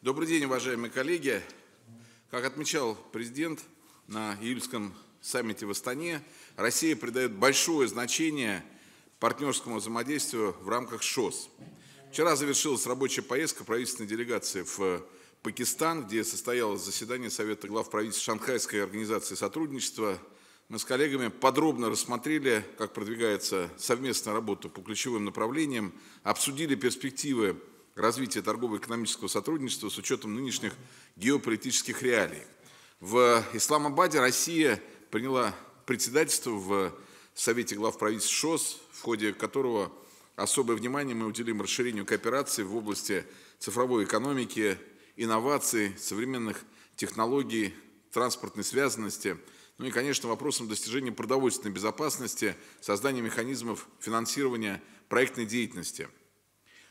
Добрый день, уважаемые коллеги. Как отмечал президент на июльском саммите в Астане, Россия придает большое значение партнерскому взаимодействию в рамках ШОС. Вчера завершилась рабочая поездка правительственной делегации в Пакистан, где состоялось заседание Совета глав правительств Шанхайской организации сотрудничества. Мы с коллегами подробно рассмотрели, как продвигается совместная работа по ключевым направлениям, обсудили перспективы развития торгово-экономического сотрудничества с учетом нынешних геополитических реалий. В Исламабаде Россия приняла председательство в Совете глав правительств ШОС, в ходе которого особое внимание мы уделим расширению кооперации в области цифровой экономики, инноваций, современных технологий, транспортной связанности, ну и, конечно, вопросам достижения продовольственной безопасности, создания механизмов финансирования проектной деятельности –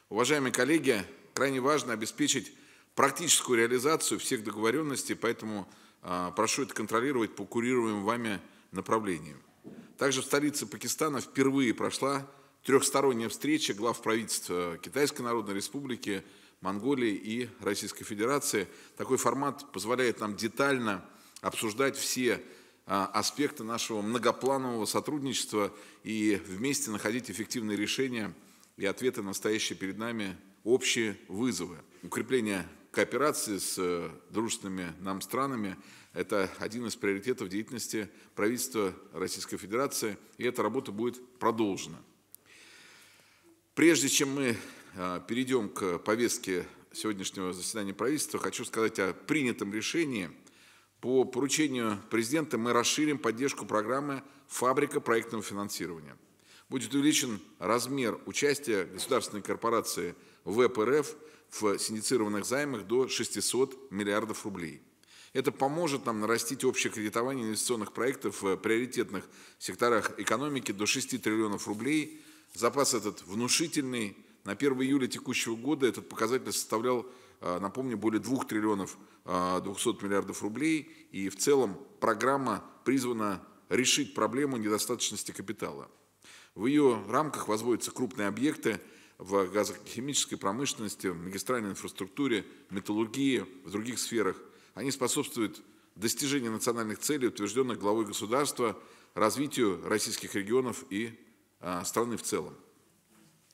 Уважаемые коллеги, крайне важно обеспечить практическую реализацию всех договоренностей, поэтому а, прошу это контролировать по курируемым вами направлениям. Также в столице Пакистана впервые прошла трехсторонняя встреча глав правительств э, Китайской Народной Республики, Монголии и Российской Федерации. Такой формат позволяет нам детально обсуждать все а, аспекты нашего многопланового сотрудничества и вместе находить эффективные решения – и ответы на стоящие перед нами общие вызовы. Укрепление кооперации с э, дружественными нам странами – это один из приоритетов деятельности правительства Российской Федерации, и эта работа будет продолжена. Прежде чем мы э, перейдем к повестке сегодняшнего заседания правительства, хочу сказать о принятом решении. По поручению президента мы расширим поддержку программы «Фабрика проектного финансирования». Будет увеличен размер участия государственной корпорации ВПРФ в синдицированных займах до 600 миллиардов рублей. Это поможет нам нарастить общее кредитование инвестиционных проектов в приоритетных секторах экономики до 6 триллионов рублей. Запас этот внушительный. На 1 июля текущего года этот показатель составлял, э, напомню, более 2 триллионов 200 э, миллиардов рублей. И в целом программа призвана решить проблему недостаточности капитала. В ее рамках возводятся крупные объекты в газохимической промышленности, магистральной инфраструктуре, металлургии, в других сферах. Они способствуют достижению национальных целей, утвержденных главой государства, развитию российских регионов и а, страны в целом.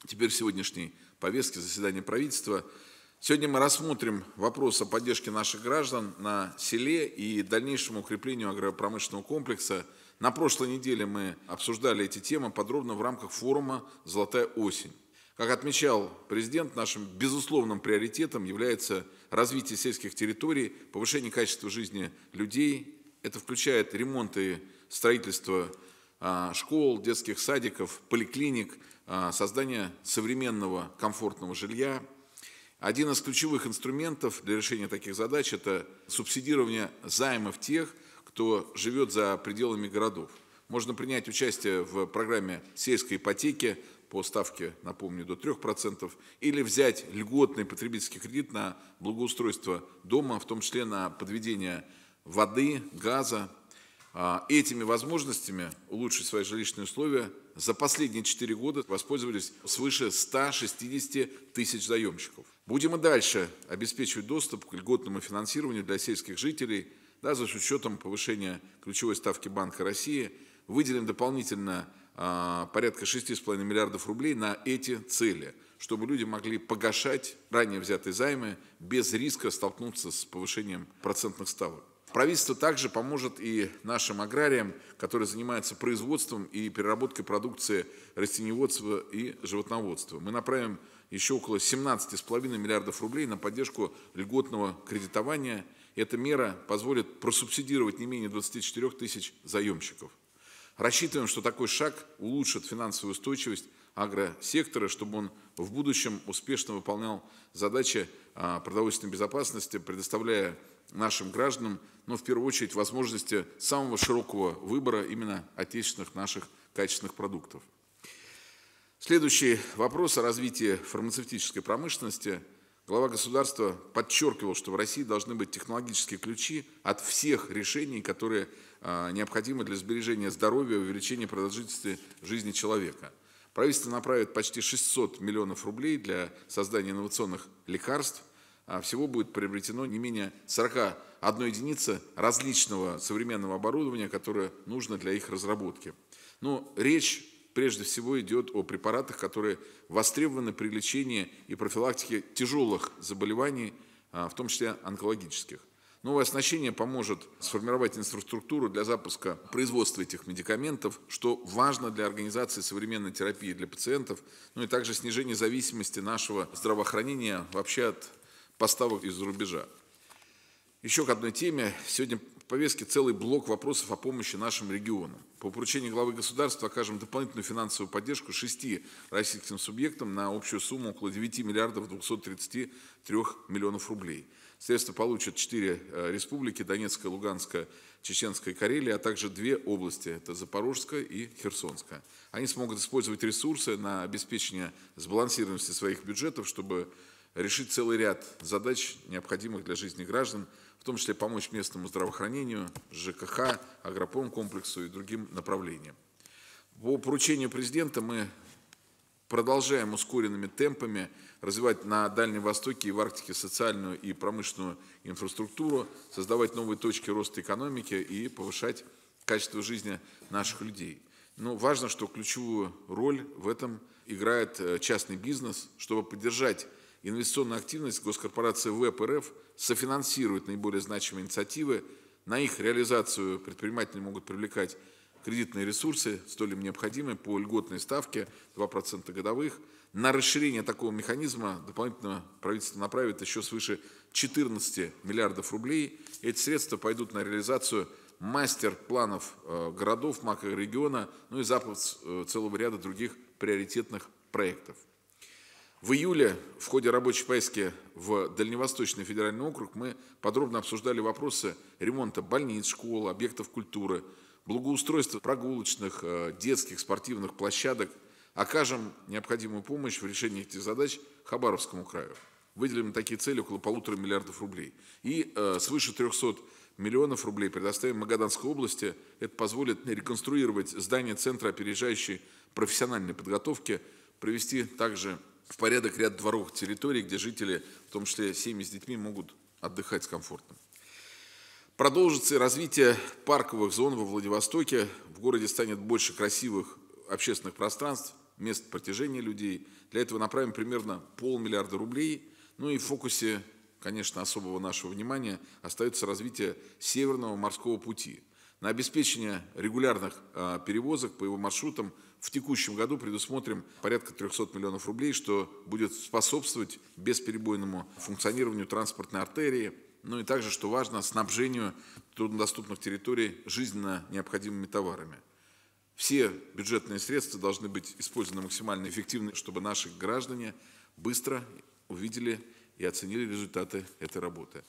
Теперь в сегодняшней повестке заседания правительства. Сегодня мы рассмотрим вопрос о поддержке наших граждан на селе и дальнейшему укреплению агропромышленного комплекса – на прошлой неделе мы обсуждали эти темы подробно в рамках форума «Золотая осень». Как отмечал президент, нашим безусловным приоритетом является развитие сельских территорий, повышение качества жизни людей. Это включает ремонт и строительство а, школ, детских садиков, поликлиник, а, создание современного комфортного жилья. Один из ключевых инструментов для решения таких задач – это субсидирование займов тех, кто живет за пределами городов. Можно принять участие в программе сельской ипотеки по ставке, напомню, до 3%, или взять льготный потребительский кредит на благоустройство дома, в том числе на подведение воды, газа. А, этими возможностями улучшить свои жилищные условия за последние 4 года воспользовались свыше 160 тысяч заемщиков. Будем и дальше обеспечивать доступ к льготному финансированию для сельских жителей – да, за учетом повышения ключевой ставки Банка России, выделим дополнительно а, порядка 6,5 миллиардов рублей на эти цели, чтобы люди могли погашать ранее взятые займы без риска столкнуться с повышением процентных ставок. Правительство также поможет и нашим аграриям, которые занимаются производством и переработкой продукции растеневодства и животноводства. Мы направим еще около 17,5 миллиардов рублей на поддержку льготного кредитования – эта мера позволит просубсидировать не менее 24 тысяч заемщиков. Рассчитываем, что такой шаг улучшит финансовую устойчивость агросектора, чтобы он в будущем успешно выполнял задачи а, продовольственной безопасности, предоставляя нашим гражданам, но ну, в первую очередь возможности самого широкого выбора именно отечественных наших качественных продуктов. Следующий вопрос о развитии фармацевтической промышленности – Глава государства подчеркивал, что в России должны быть технологические ключи от всех решений, которые а, необходимы для сбережения здоровья и увеличения продолжительности жизни человека. Правительство направит почти 600 миллионов рублей для создания инновационных лекарств. А всего будет приобретено не менее 41 единицы различного современного оборудования, которое нужно для их разработки. Но речь прежде всего идет о препаратах, которые востребованы при лечении и профилактике тяжелых заболеваний, а, в том числе онкологических. Новое оснащение поможет сформировать инфраструктуру для запуска производства этих медикаментов, что важно для организации современной терапии для пациентов, ну и также снижение зависимости нашего здравоохранения вообще от поставок из-за рубежа. Еще к одной теме. Сегодня в повестке целый блок вопросов о помощи нашим регионам. По поручению главы государства окажем дополнительную финансовую поддержку шести российским субъектам на общую сумму около 9 миллиардов 233 миллионов рублей. Средства получат четыре э, республики – Донецкая, Луганская, Чеченская и Карелия, а также две области – это Запорожская и Херсонская. Они смогут использовать ресурсы на обеспечение сбалансированности своих бюджетов, чтобы решить целый ряд задач, необходимых для жизни граждан, в том числе помочь местному здравоохранению, ЖКХ, агропромкомплексу и другим направлениям. По поручению президента мы продолжаем ускоренными темпами развивать на Дальнем Востоке и в Арктике социальную и промышленную инфраструктуру, создавать новые точки роста экономики и повышать качество жизни наших людей. Но важно, что ключевую роль в этом играет э, частный бизнес, чтобы поддержать Инвестиционная активность госкорпорации ВПРФ софинансирует наиболее значимые инициативы. На их реализацию предприниматели могут привлекать кредитные ресурсы, столь им необходимые, по льготной ставке 2% годовых. На расширение такого механизма дополнительно правительство направит еще свыше 14 миллиардов рублей. Эти средства пойдут на реализацию мастер-планов э, городов, макрорегиона, ну и запуск э, целого ряда других приоритетных проектов. В июле в ходе рабочей поездки в Дальневосточный федеральный округ мы подробно обсуждали вопросы ремонта больниц, школ, объектов культуры, благоустройства прогулочных, э, детских, спортивных площадок. Окажем необходимую помощь в решении этих задач Хабаровскому краю. Выделим такие цели около полутора миллиардов рублей. И э, свыше 300 миллионов рублей предоставим Магаданской области. Это позволит реконструировать здание Центра опережающей профессиональной подготовки, провести также в порядок ряд дворовых территорий, где жители, в том числе семьи с детьми, могут отдыхать с комфортом. Продолжится развитие парковых зон во Владивостоке. В городе станет больше красивых общественных пространств, мест протяжения людей. Для этого направим примерно полмиллиарда рублей. Ну и в фокусе, конечно, особого нашего внимания остается развитие Северного морского пути – на обеспечение регулярных а, перевозок по его маршрутам в текущем году предусмотрим порядка 300 миллионов рублей, что будет способствовать бесперебойному функционированию транспортной артерии, ну и также, что важно, снабжению труднодоступных территорий жизненно необходимыми товарами. Все бюджетные средства должны быть использованы максимально эффективно, чтобы наши граждане быстро увидели и оценили результаты этой работы.